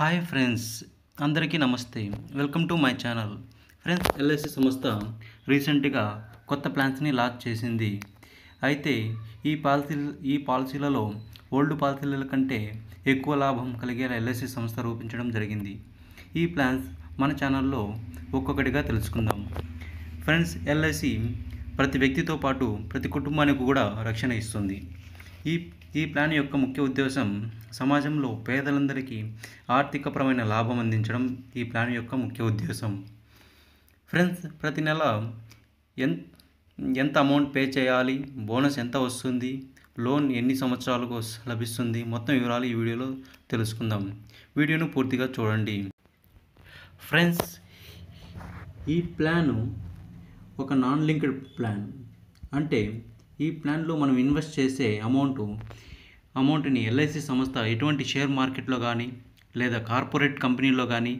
hi friends అందరికీ నమస్తే welcome to my channel friends LIC సంస్థ రీసెంట్గా కొత్త ప్లాన్స్ని లాంచ్ చేసింది అయితే ఈ పాలసీ ఈ పాలసీలలో ఓల్డ్ పాలసీల కంటే ఎక్కువ లాభం కలిగేలా ఎల్ఐసి సంస్థ రూపించడం జరిగింది ఈ ప్లాన్స్ మన ఛానల్లో ఒక్కొక్కటిగా తెలుసుకుందాం ఫ్రెండ్స్ ఎల్ఐసి ప్రతి వ్యక్తితో పాటు ప్రతి కుటుంబానికి కూడా రక్షణ ఇస్తుంది ఈ ఈ ప్లాన్ యొక్క ముఖ్య ఉద్దేశం సమాజంలో పేదలందరికీ ఆర్థికపరమైన లాభం అందించడం ఈ ప్లాన్ యొక్క ముఖ్య ఉద్దేశం ఫ్రెండ్స్ ప్రతి నెల ఎంత ఎంత అమౌంట్ పే చేయాలి బోనస్ ఎంత వస్తుంది లోన్ ఎన్ని సంవత్సరాలకు లభిస్తుంది మొత్తం వివరాలు ఈ వీడియోలో తెలుసుకుందాం వీడియోను పూర్తిగా చూడండి ఫ్రెండ్స్ ఈ ప్లాను ఒక నాన్ లింక్డ్ ప్లాన్ అంటే ఈ ప్లాన్లో మనం ఇన్వెస్ట్ చేసే అమౌంట్ అమౌంట్ని ఎల్ఐసి సంస్థ ఎటువంటి షేర్ మార్కెట్లో కానీ లేదా కార్పొరేట్ కంపెనీలో కానీ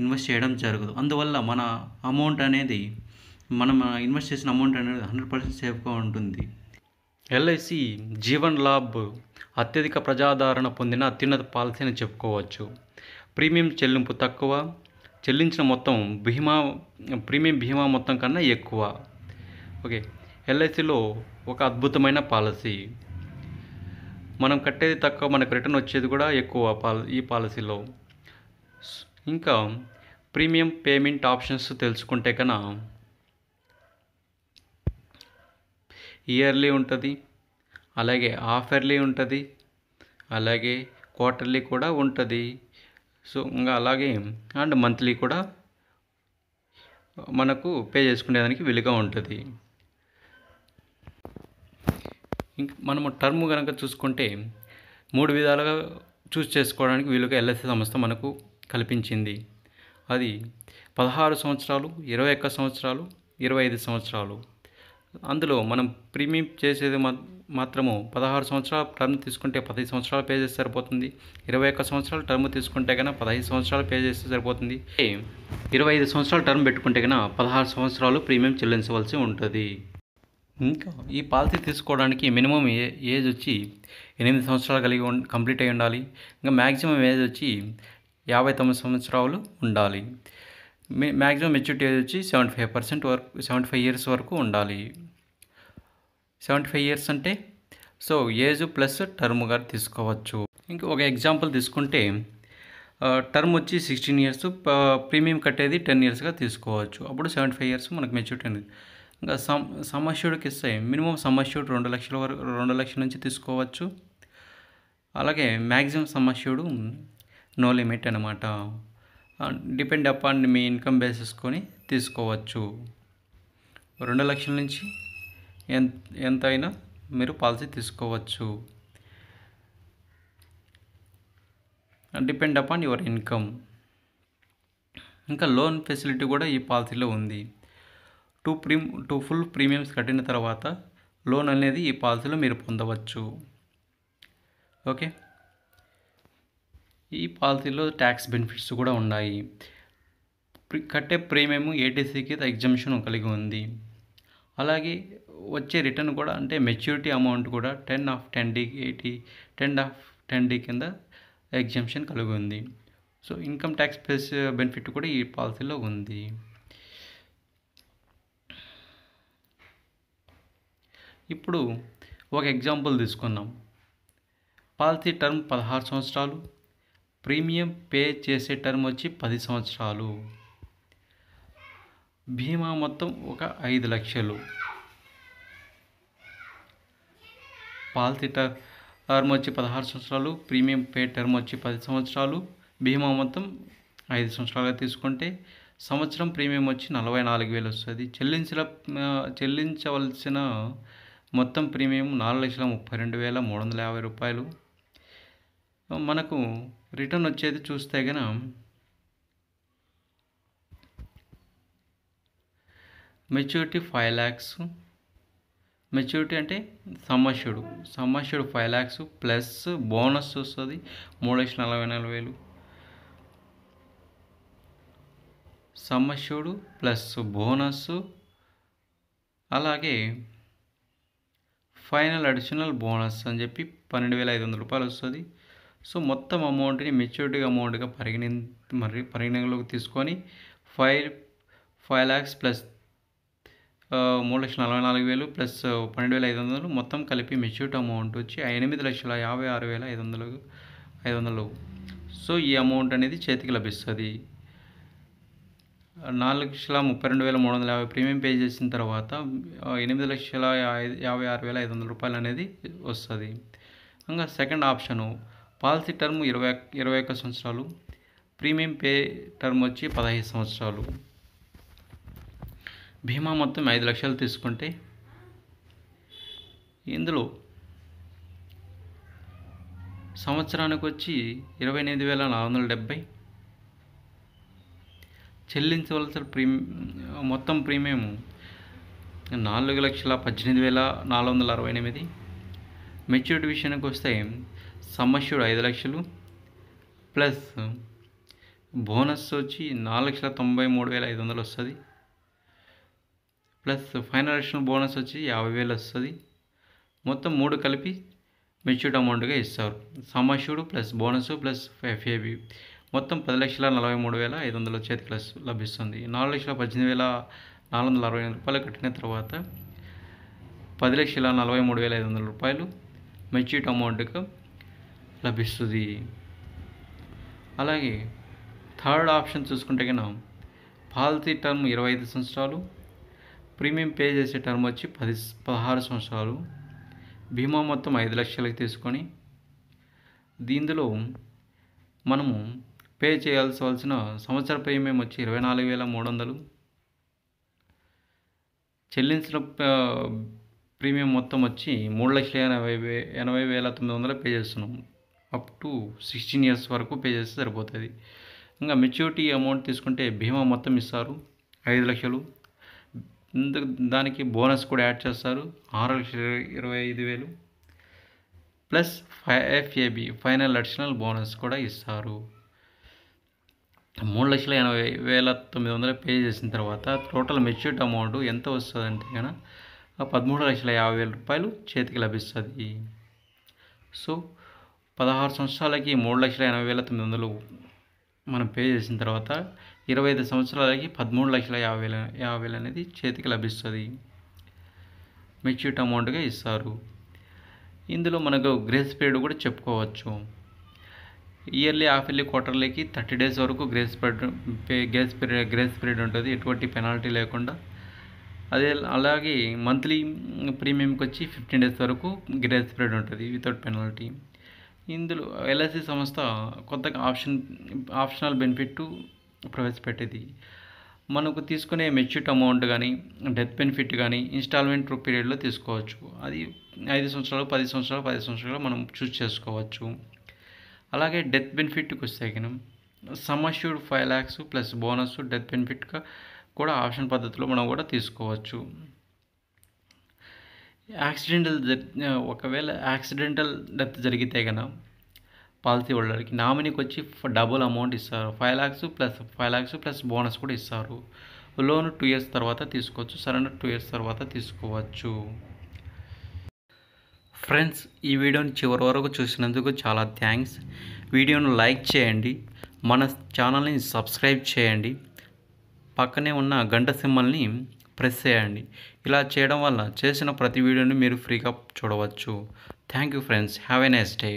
ఇన్వెస్ట్ చేయడం జరగదు అందువల్ల మన అమౌంట్ అనేది మనం ఇన్వెస్ట్ చేసిన అమౌంట్ అనేది హండ్రెడ్ పర్సెంట్ సేఫ్గా ఉంటుంది ఎల్ఐసి జీవన్ లాబ్ అత్యధిక ప్రజాదరణ పొందిన అత్యున్నత పాలసీ చెప్పుకోవచ్చు ప్రీమియం చెల్లింపు తక్కువ చెల్లించిన మొత్తం బీమా ప్రీమియం బీమా మొత్తం కన్నా ఎక్కువ ఓకే ఎల్ఐసిలో ఒక అద్భుతమైన పాలసీ మనం కట్టేది తక్కువ మనకు రిటర్న్ వచ్చేది కూడా ఎక్కువ పాల ఈ పాలసీలో ఇంకా ప్రీమియం పేమెంట్ ఆప్షన్స్ తెలుసుకుంటే కన్నా ఇయర్లీ ఉంటుంది అలాగే ఇయర్లీ ఉంటుంది అలాగే క్వార్టర్లీ కూడా ఉంటుంది సో ఇంకా అలాగే అండ్ మంత్లీ కూడా మనకు పే చేసుకునేదానికి వీలుగా ఉంటుంది ఇంక మనము టర్మ్ కనుక చూసుకుంటే మూడు విధాలుగా చూస్ చేసుకోవడానికి వీలుగా ఎల్ఐసి e సంస్థ మనకు కల్పించింది అది పదహారు సంవత్సరాలు ఇరవై ఒక్క సంవత్సరాలు ఇరవై ఐదు సంవత్సరాలు అందులో మనం ప్రీమియం చేసేది మాత్రము పదహారు సంవత్సరాల టర్మ్ తీసుకుంటే పదహైదు సంవత్సరాలు పే చేస్తే సరిపోతుంది ఇరవై ఒక్క సంవత్సరాలు టర్మ్ తీసుకుంటే కన్నా పదహైదు సంవత్సరాలు పే చేస్తే సరిపోతుంది ఇరవై ఐదు సంవత్సరాలు టర్మ్ పెట్టుకుంటే కన్నా పదహారు సంవత్సరాలు ప్రీమియం చెల్లించవలసి ఉంటుంది ఇంకా ఈ పాలసీ తీసుకోవడానికి మినిమం ఏజ్ వచ్చి ఎనిమిది సంవత్సరాలు కలిగి కంప్లీట్ అయి ఉండాలి ఇంకా మ్యాక్సిమం ఏజ్ వచ్చి యాభై తొమ్మిది సంవత్సరాలు ఉండాలి మ్యాక్సిమం మెచ్యూరిటీ ఏజ్ వచ్చి సెవెంటీ ఫైవ్ పర్సెంట్ వరకు సెవెంటీ ఫైవ్ ఇయర్స్ వరకు ఉండాలి సెవెంటీ ఫైవ్ ఇయర్స్ అంటే సో ఏజ్ ప్లస్ టర్మ్గా తీసుకోవచ్చు ఇంకా ఒక ఎగ్జాంపుల్ తీసుకుంటే టర్మ్ వచ్చి సిక్స్టీన్ ఇయర్స్ ప్రీమియం కట్టేది టెన్ ఇయర్స్గా తీసుకోవచ్చు అప్పుడు సెవెంటీ ఫైవ్ ఇయర్స్ మనకు మెచ్యూరిటీ అనేది ఇంకా సమ్ సమస్యుడికి ఇస్తాయి మినిమం సమస్యుడు రెండు లక్షల వరకు రెండు లక్షల నుంచి తీసుకోవచ్చు అలాగే మ్యాక్సిమం సమస్యుడు నో లిమిట్ అనమాట డిపెండ్ అపాన్ మీ ఇన్కమ్ బేసిస్కొని తీసుకోవచ్చు రెండు లక్షల నుంచి ఎంత ఎంతైనా మీరు పాలసీ తీసుకోవచ్చు డిపెండ్ అపాన్ యువర్ ఇన్కమ్ ఇంకా లోన్ ఫెసిలిటీ కూడా ఈ పాలసీలో ఉంది two pre two full premiums కట్టిన తర్వాత లోన్ అనేది ఈ పాలసీలో మీరు పొందవచ్చు ఓకే ఈ పాలసీలో ట్యాక్స్ బెనిఫిట్స్ కూడా ఉన్నాయి కట్టే ప్రీమియం ఏటీసీకి ఎగ్జామ్షన్ కలిగి ఉంది అలాగే వచ్చే రిటర్న్ కూడా అంటే మెచ్యూరిటీ అమౌంట్ కూడా ten of ten D eighty ten of ten D కింద ఎగ్జామ్షన్ కలిగి ఉంది సో ఇన్కమ్ ట్యాక్స్ బెనిఫిట్ కూడా ఈ పాలసీలో ఉంది ఇప్పుడు ఒక ఎగ్జాంపుల్ తీసుకున్నాం పాలసీ టర్మ్ పదహారు సంవత్సరాలు ప్రీమియం పే చేసే టర్మ్ వచ్చి పది సంవత్సరాలు భీమా మొత్తం ఒక ఐదు లక్షలు పాలసీ టర్మ్ వచ్చి పదహారు సంవత్సరాలు ప్రీమియం పే టర్మ్ వచ్చి పది సంవత్సరాలు భీమా మొత్తం ఐదు సంవత్సరాలుగా తీసుకుంటే సంవత్సరం ప్రీమియం వచ్చి నలభై నాలుగు వేలు వస్తుంది చెల్లించిన చెల్లించవలసిన మొత్తం ప్రీమియం నాలుగు లక్షల ముప్పై రెండు వేల మూడు వందల యాభై రూపాయలు మనకు రిటర్న్ వచ్చేది చూస్తే గన మెచ్యూరిటీ ఫైవ్ ల్యాక్స్ మెచ్యూరిటీ అంటే sum assured sum assured five lakhs plus bonus వస్తుంది మూడు లక్షల నలభై నాలుగు వేలు సమస్యడు ప్లస్ బోనస్ అలాగే ఫైనల్ అడిషనల్ బోనస్ అని చెప్పి పన్నెండు వేల ఐదు వందల రూపాయలు వస్తుంది సో మొత్తం అమౌంట్ని మెచ్యూరిటీ అమౌంట్గా పరిగణ మరి పరిగణలోకి తీసుకొని ఫైవ్ ఫైవ్ ల్యాక్స్ ప్లస్ మూడు లక్షల నలభై నాలుగు వేలు ప్లస్ పన్నెండు వేల ఐదు వందలు మొత్తం కలిపి మెచ్యూరిటీ అమౌంట్ వచ్చి ఎనిమిది లక్షల యాభై ఆరు వేల ఐదు వందలు ఐదు వందలు సో ఈ అమౌంట్ అనేది చేతికి లభిస్తుంది నాలుగు లక్షల ముప్పై రెండు వేల మూడు వందల యాభై ప్రీమియం పే చేసిన తర్వాత ఎనిమిది లక్షల యాభై ఆరు వేల ఐదు వందల రూపాయలు అనేది వస్తుంది ఇంకా సెకండ్ ఆప్షను పాలసీ టర్మ్ ఇరవై ఇరవై ఒక్క సంవత్సరాలు ప్రీమియం పే టర్మ్ వచ్చి పదహైదు సంవత్సరాలు బీమా మొత్తం ఐదు లక్షలు తీసుకుంటే ఇందులో సంవత్సరానికి వచ్చి ఇరవై ఎనిమిది వేల నాలుగు వందల డెబ్బై చెల్లించవలసిన ప్రీమి మొత్తం ప్రీమియం నాలుగు లక్షల పద్దెనిమిది వేల నాలుగు వందల అరవై ఎనిమిది మెచ్యూరిటీ విషయానికి వస్తే సమస్యుడు ఐదు లక్షలు ప్లస్ బోనస్ వచ్చి నాలుగు లక్షల తొంభై మూడు వేల ఐదు వందలు వస్తుంది ప్లస్ ఫైనాన్షియల్ బోనస్ వచ్చి యాభై వేలు వస్తుంది మొత్తం మూడు కలిపి మెచ్యూర్ అమౌంట్గా ఇస్తారు sum assured plus bonus plus FAB మొత్తం పది లక్షల నలభై మూడు వేల ఐదు వందల చేతికి లభిస్తుంది నాలుగు లక్షల పద్దెనిమిది వేల నాలుగు వందల అరవై ఎనిమిది రూపాయలు కట్టిన తర్వాత పది లక్షల నలభై మూడు వేల ఐదు వందల రూపాయలు మెచ్యూట్ అమౌంట్కి లభిస్తుంది అలాగే థర్డ్ ఆప్షన్ చూసుకుంటే కన్నా పాలసీ టర్మ్ ఇరవై ఐదు సంవత్సరాలు ప్రీమియం పే చేసే టర్మ్ వచ్చి పది పదహారు సంవత్సరాలు బీమా మొత్తం ఐదు లక్షలకి తీసుకొని దీనిలో మనము పే చేయాల్సిన సంవత్సర ప్రీమియం వచ్చి ఇరవై నాలుగు వేల మూడు వందలు చెల్లించిన ప్రీమియం మొత్తం వచ్చి మూడు లక్షల ఎనభై వే ఎనభై వేల తొమ్మిది వందలు పే చేస్తున్నాం అప్ టు సిక్స్టీన్ ఇయర్స్ వరకు పే చేస్తే సరిపోతుంది ఇంకా మెచ్యూరిటీ అమౌంట్ తీసుకుంటే బీమా మొత్తం ఇస్తారు ఐదు లక్షలు ఇందుకు దానికి బోనస్ కూడా యాడ్ చేస్తారు ఆరు లక్షల ఇరవై ఐదు వేలు plus five FAB final additional bonus కూడా ఇస్తారు మూడు లక్షల ఎనభై వేల తొమ్మిది వందలు పే చేసిన తర్వాత టోటల్ మెచ్యూర్డ్ అమౌంట్ ఎంత వస్తుంది అంటే కనుక పదమూడు లక్షల యాభై వేల రూపాయలు చేతికి లభిస్తుంది సో పదహారు సంవత్సరాలకి మూడు లక్షల ఎనభై వేల తొమ్మిది వందలు మనం పే చేసిన తర్వాత ఇరవై ఐదు సంవత్సరాలకి పదమూడు లక్షల యాభై వేల యాభై వేలు అనేది చేతికి లభిస్తుంది మెచ్యూర్డ్ అమౌంట్గా ఇస్తారు ఇందులో మనకు గ్రేస్ పీరియడ్ కూడా చెప్పుకోవచ్చు ఇయర్లీ హాఫ్ ఇయర్లీ క్వార్టర్లీకి థర్టీ డేస్ వరకు grace period grace period grace period ఉంటుంది ఎటువంటి పెనాల్టీ లేకుండా అదే అలాగే మంత్లీ ప్రీమియంకి వచ్చి ఫిఫ్టీన్ డేస్ వరకు గ్రేస్ పీరియడ్ ఉంటుంది వితౌట్ పెనాల్టీ ఇందులో ఎల్ఐసి సంస్థ కొత్తగా ఆప్షన్ ఆప్షనల్ బెనిఫిట్ ప్రవేశపెట్టేది మనకు తీసుకునే మెచ్యూర్ అమౌంట్ కానీ డెత్ బెనిఫిట్ కానీ ఇన్స్టాల్మెంట్ పీరియడ్లో తీసుకోవచ్చు అది ఐదు సంవత్సరాలు పది సంవత్సరాలు పది సంవత్సరాలు మనం చూస్ చేసుకోవచ్చు అలాగే డెత్ బెనిఫిట్కి వస్తే కనుక sum assured five lakhs plus bonus death బెనిఫిట్గా కూడా ఆప్షన్ పద్ధతిలో మనం కూడా తీసుకోవచ్చు యాక్సిడెంటల్ ఒకవేళ యాక్సిడెంటల్ డెత్ జరిగితే కనుక పాలసీ హోల్డర్కి నామినీకి వచ్చి డబుల్ అమౌంట్ ఇస్తారు five lakhs plus five lakhs plus bonus కూడా ఇస్తారు లోన్ టూ ఇయర్స్ తర్వాత తీసుకోవచ్చు సరెండర్ టూ ఇయర్స్ తర్వాత తీసుకోవచ్చు ఫ్రెండ్స్ ఈ వీడియోని చివరి వరకు చూసినందుకు చాలా థ్యాంక్స్ వీడియోను లైక్ చేయండి మన ఛానల్ని సబ్స్క్రైబ్ చేయండి పక్కనే ఉన్న గంట సింబల్ని ప్రెస్ చేయండి ఇలా చేయడం వల్ల చేసిన ప్రతి వీడియోని మీరు ఫ్రీగా చూడవచ్చు thank you friends have a nice day